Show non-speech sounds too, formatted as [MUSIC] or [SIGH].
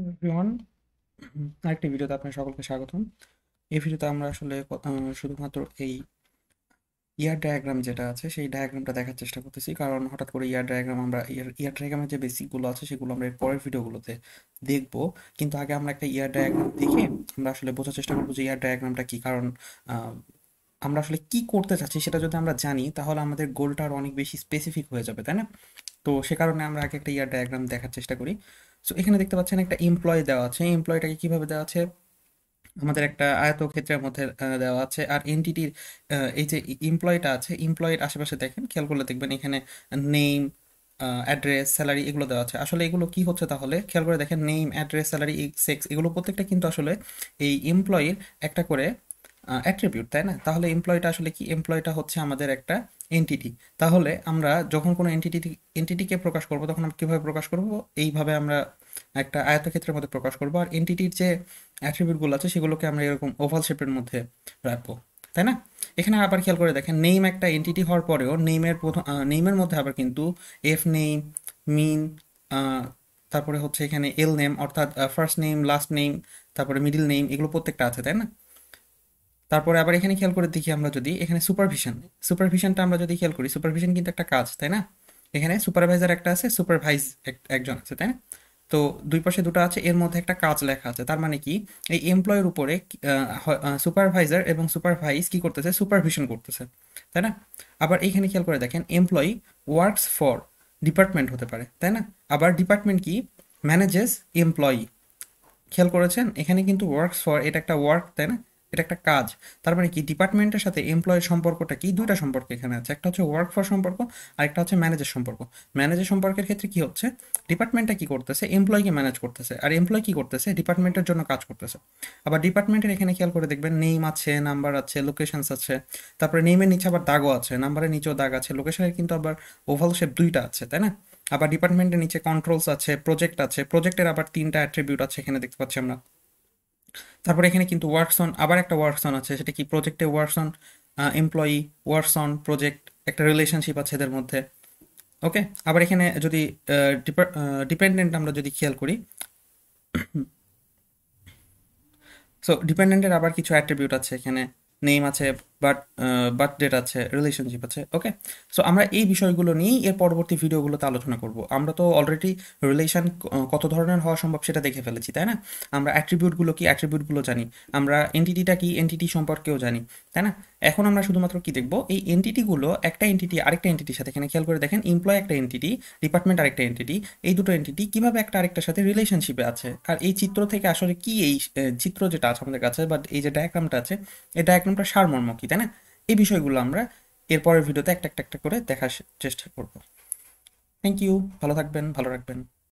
everyone আরেকটি ভিডিওতে আপনার সকলকে স্বাগতম এই ভিডিওতে আমরা আসলে শুধুমাত্র এই ইয়ার ডায়াগ্রাম যেটা আছে সেই ডায়াগ্রামটা দেখার চেষ্টা করতেছি কারণ হঠাৎ করে ইয়ার ডায়াগ্রাম আমরা ইয়ার ইয়ার ডায়াগ্রামের যে বেসিকগুলো আছে সেগুলো আমরা এর পরের ভিডিওগুলোতে দেখব কিন্তু আগে আমরা একটা ইয়ার ডায়াগ্রাম দেখে আমরা আসলে বোঝার চেষ্টা করবো যে ইয়ার ডায়াগ্রামটা কী কারণ আমরা আসলে কি করতে চাচ্ছি সেটা যদি আমরা জানি তাহলে আমাদের গোলটা আর অনেক বেশি স্পেসিফিক হয়ে যাবে তাই না তো সে কারণে আমরা আগে একটা ইয়ার ডায়াগ্রাম দেখার চেষ্টা করি সো এখানে দেখতে পাচ্ছেন একটা এমপ্লয় দেওয়া আছে এমপ্লয়টাকে কিভাবে দেওয়া আছে আমাদের একটা আয়তক্ষেত্রের মধ্যে দেওয়া আছে আর এনটিটির এই যে এমপ্লয়টা আছে এমপ্লয়ের আশেপাশে দেখেন খেয়াল করলে দেখবেন এখানে নেম অ্যাড্রেস স্যালারি এগুলো দেওয়া আছে আসলে এগুলো কি হচ্ছে তাহলে খেয়াল করে দেখেন নেম অ্যাড্রেস স্যালারি সেক্স এগুলো প্রত্যেকটা কিন্তু আসলে এই এমপ্লয়ির একটা করে অ্যাট্রিবিউট তাই না তাহলে এমপ্লয়টা আসলে কি এমপ্লয়টা হচ্ছে আমাদের একটা এনটিটি তাহলে আমরা যখন কোনো এনটিটি এনটিটিকে প্রকাশ করব তখন আমরা কীভাবে প্রকাশ করব এইভাবে আমরা একটা আয়তক্ষেত্রের মধ্যে প্রকাশ করব আর এনটিটির যে অ্যাট্রিবিউটগুলো আছে সেগুলোকে আমরা এরকম ওভাল শেপের মধ্যে রাখবো তাই না এখানে আবার খেয়াল করে দেখেন নেইম একটা এনটিটি হওয়ার পরেও নেইমের প্রথম নেইমের মধ্যে আবার কিন্তু এফ নেইম মিন তারপরে হচ্ছে এখানে এল নেম অর্থাৎ ফার্স্ট নেম লাস্ট নেম তারপরে মিডিল নেম এগুলো প্রত্যেকটা আছে তাই না তারপরে আবার এখানে খেয়াল করে দেখি আমরা যদি এখানে সুপারভিশন সুপারভিশনটা আমরা যদি খেয়াল করি সুপারভিশন কিন্তু একটা কাজ তাই না এখানে সুপারভাইজার একটা আছে সুপারভাইজ একজন আছে তাই না তো দুই পাশে দুটো আছে এর মধ্যে একটা কাজ লেখা আছে তার মানে কি এই এমপ্লয়ের উপরে সুপারভাইজার এবং সুপারভাইজ কি করতেছে সুপারভিশন করতেছে তাই না আবার এখানে খেয়াল করে দেখেন এমপ্লয়ি ওয়ার্কস ফর ডিপার্টমেন্ট হতে পারে তাই না আবার ডিপার্টমেন্ট কি ম্যানেজেস এমপ্লয়ি খেয়াল করেছেন এখানে কিন্তু ওয়ার্কস ফর এটা একটা ওয়ার্ক তাই না এটা একটা কাজ তার মানে কি ডিপার্টমেন্টের সাথে এমপ্লয়ের সম্পর্কটা কি দুইটা সম্পর্ক এখানে আছে একটা হচ্ছে ওয়ার্ক ফর সম্পর্ক আর একটা হচ্ছে ম্যানেজার সম্পর্ক ম্যানেজার সম্পর্কের ক্ষেত্রে কি হচ্ছে ডিপার্টমেন্টটা কি করতেছে এমপ্লয়কে ম্যানেজ করতেছে আর এমপ্লয় কি করতেছে ডিপার্টমেন্টের জন্য কাজ করতেছে আবার ডিপার্টমেন্টের এখানে খেয়াল করে দেখবেন নেম আছে নাম্বার আছে লোকেশনস আছে তারপরে নেমের নিচে আবার দাগও আছে নাম্বারের নিচেও দাগ আছে লোকেশনের কিন্তু আবার ওভাল শেপ দুইটা আছে তাই না আবার ডিপার্টমেন্টের নিচে কন্ট্রোলস আছে প্রজেক্ট আছে প্রজেক্টের আবার তিনটা অ্যাট্রিবিউট আছে এখানে দেখতে পাচ্ছি আমরা তারপরে এখানে কিন্তু ওয়ার্কসন আবার একটা ওয়ার্কসন আছে সেটা কি প্রজেক্টে ওয়ার্কসন এমপ্লয়ি ওয়ার্কসন প্রজেক্ট একটা রিলেশনশিপ আছে এদের মধ্যে ওকে আবার এখানে যদি ডিপেন্ডেন্ট আমরা যদি খেয়াল করি সো [CLEARS THROAT] ডিপেন্ডেন্টের আবার কিছু অ্যাট্রিবিউট আছে এখানে নেম আছে বাট বাট ডেট আছে রিলেশনশিপ আছে ওকে সো আমরা এই বিষয়গুলো নিয়েই এর পরবর্তী ভিডিওগুলোতে আলোচনা করব আমরা তো অলরেডি রিলেশন uh, কত ধরনের হওয়া সম্ভব সেটা দেখে ফেলেছি তাই না আমরা অ্যাট্রিবিউটগুলো কি অ্যাট্রিবিউটগুলো জানি আমরা এনটিটিটা কি এনটিটি সম্পর্কেও জানি তাই না এখন আমরা শুধুমাত্র কি দেখব এই এনটিটিগুলো একটা এনটিটি আরেকটা এনটিটির সাথে এখানে খেয়াল করে দেখেন এমপ্লয় একটা এনটিটি ডিপার্টমেন্ট আরেকটা এনটিটি এই দুটো এনটিটি কিভাবে একটা আরেকটার সাথে রিলেশনশিপে আছে আর এই চিত্র থেকে আসলে কি এই চিত্র যেটা আছে আমাদের কাছে বাট এই যে ডায়াগ্রামটা আছে এই ডায়াগ্রামটা সারমর্ম কি তাই না এই বিষয়গুলো আমরা এরপরের ভিডিওতে একটা একটা একটা করে দেখার চেষ্টা করব থ্যাংক ইউ ভালো থাকবেন ভালো রাখবেন